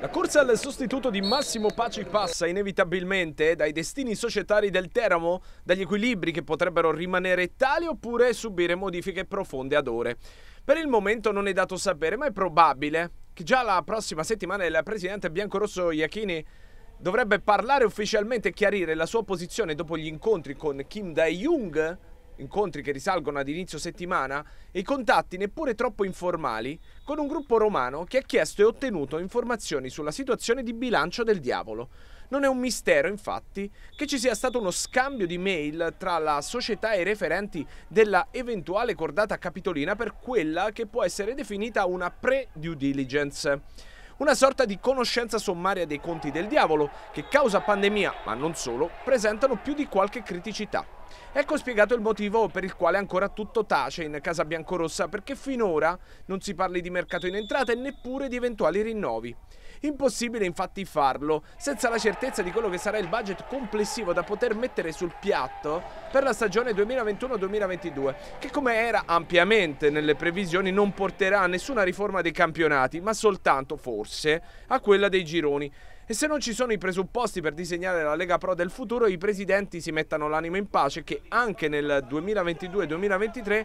La corsa al sostituto di Massimo Paci passa inevitabilmente dai destini societari del Teramo, dagli equilibri che potrebbero rimanere tali oppure subire modifiche profonde ad ore. Per il momento non è dato sapere, ma è probabile che già la prossima settimana il presidente biancorosso Iachini dovrebbe parlare ufficialmente e chiarire la sua posizione dopo gli incontri con Kim Dae-jung, incontri che risalgono ad inizio settimana, e contatti neppure troppo informali con un gruppo romano che ha chiesto e ottenuto informazioni sulla situazione di bilancio del diavolo. Non è un mistero, infatti, che ci sia stato uno scambio di mail tra la società e i referenti della eventuale cordata capitolina per quella che può essere definita una pre-due diligence. Una sorta di conoscenza sommaria dei conti del diavolo che causa pandemia, ma non solo, presentano più di qualche criticità. Ecco spiegato il motivo per il quale ancora tutto tace in Casa Biancorossa, perché finora non si parli di mercato in entrata e neppure di eventuali rinnovi. Impossibile infatti farlo, senza la certezza di quello che sarà il budget complessivo da poter mettere sul piatto per la stagione 2021-2022, che come era ampiamente nelle previsioni non porterà a nessuna riforma dei campionati, ma soltanto, forse, a quella dei gironi. E se non ci sono i presupposti per disegnare la Lega Pro del futuro, i presidenti si mettano l'anima in pace che anche nel 2022-2023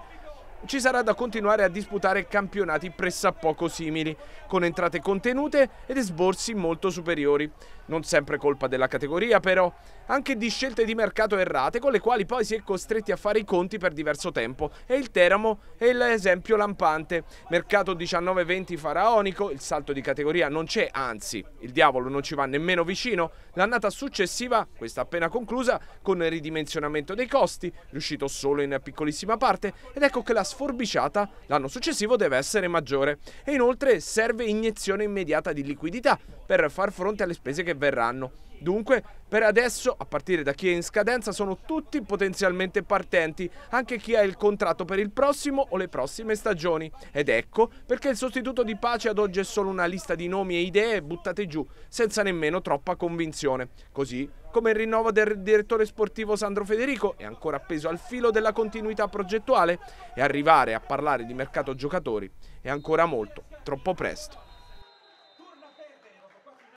ci sarà da continuare a disputare campionati pressappoco simili, con entrate contenute ed esborsi molto superiori. Non sempre colpa della categoria però, anche di scelte di mercato errate con le quali poi si è costretti a fare i conti per diverso tempo e il Teramo è l'esempio lampante. Mercato 19-20 faraonico, il salto di categoria non c'è, anzi il diavolo non ci va nemmeno vicino. L'annata successiva, questa appena conclusa, con ridimensionamento dei costi, riuscito solo in piccolissima parte ed ecco che la sforbiciata l'anno successivo deve essere maggiore e inoltre serve iniezione immediata di liquidità per far fronte alle spese che verranno. Dunque, per adesso, a partire da chi è in scadenza, sono tutti potenzialmente partenti, anche chi ha il contratto per il prossimo o le prossime stagioni. Ed ecco perché il sostituto di pace ad oggi è solo una lista di nomi e idee buttate giù, senza nemmeno troppa convinzione. Così come il rinnovo del direttore sportivo Sandro Federico è ancora appeso al filo della continuità progettuale e arrivare a parlare di mercato giocatori è ancora molto, troppo presto.